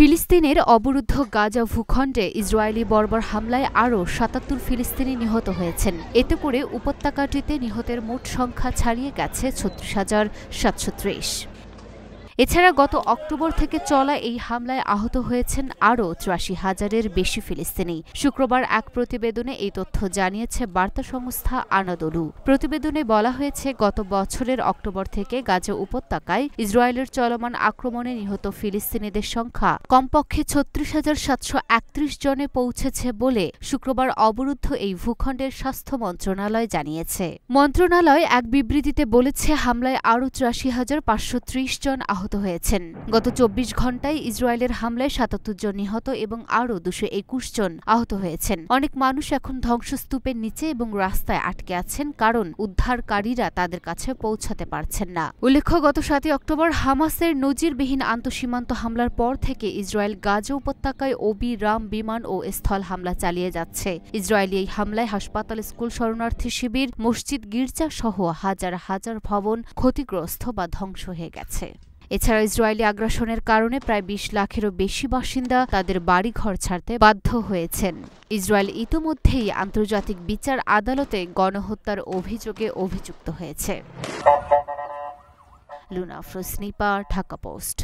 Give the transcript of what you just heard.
ফিলিস্তিনের অবরুদ্ধ গাজা ভূখণ্ডে ইসরায়েলি বর্বর হামলায় আরও সাতাত্তর ফিলিস্তিনি নিহত হয়েছেন এতে করে উপত্যকাটিতে নিহতের মোট সংখ্যা ছাড়িয়ে গেছে ছত্রিশ হাজার সাতশো এছাড়া গত অক্টোবর থেকে চলা এই হামলায় আহত হয়েছেন আরও চুরাশি হাজারের বেশি ফিলিস্তিনি শুক্রবার এক প্রতিবেদনে এই তথ্য জানিয়েছে বার্তা সংস্থা আনাদলু প্রতিবেদনে বলা হয়েছে গত বছরের অক্টোবর থেকে গাজা উপত্যকায় ইসরায়েলের চলমান আক্রমণে নিহত ফিলিস্তিনিদের সংখ্যা কমপক্ষে ছত্রিশ হাজার সাতশো একত্রিশ জনে পৌঁছেছে বলে শুক্রবার অবরুদ্ধ এই ভূখণ্ডের স্বাস্থ্য মন্ত্রণালয় জানিয়েছে মন্ত্রণালয় এক বিবৃতিতে বলেছে হামলায় আরও চুরাশি হাজার পাঁচশো ত্রিশ জন আহত আহত হয়েছেন গত চব্বিশ ঘন্টায় ইসরায়েলের হামলায় সাতাত্তর জন নিহত এবং আরও দুশো একুশ জন আহত হয়েছেন অনেক মানুষ এখন ধ্বংসস্তূপের নিচে এবং রাস্তায় আটকে আছেন কারণ উদ্ধারকারীরা তাদের কাছে পৌঁছাতে পারছেন না উল্লেখ্য গত সাতই অক্টোবর হামাসের নজিরবিহীন আন্তঃসীমান্ত হামলার পর থেকে ইসরায়েল গাজা উপত্যকায় ওবি রাম বিমান ও স্থল হামলা চালিয়ে যাচ্ছে ইসরায়েলি এই হামলায় হাসপাতাল স্কুল শরণার্থী শিবির মসজিদ গির্জা সহ হাজার হাজার ভবন ক্ষতিগ্রস্ত বা ধ্বংস হয়ে গেছে এছাড়া ইসরায়েলি আগ্রাসনের কারণে প্রায় বিশ লাখেরও বেশি বাসিন্দা তাদের বাড়ি ঘর ছাড়তে বাধ্য হয়েছেন ইসরায়েল ইতোমধ্যেই আন্তর্জাতিক বিচার আদালতে গণহত্যার অভিযোগে অভিযুক্ত হয়েছে লুনা ফ্রোসনিপা ঢাকা পোস্ট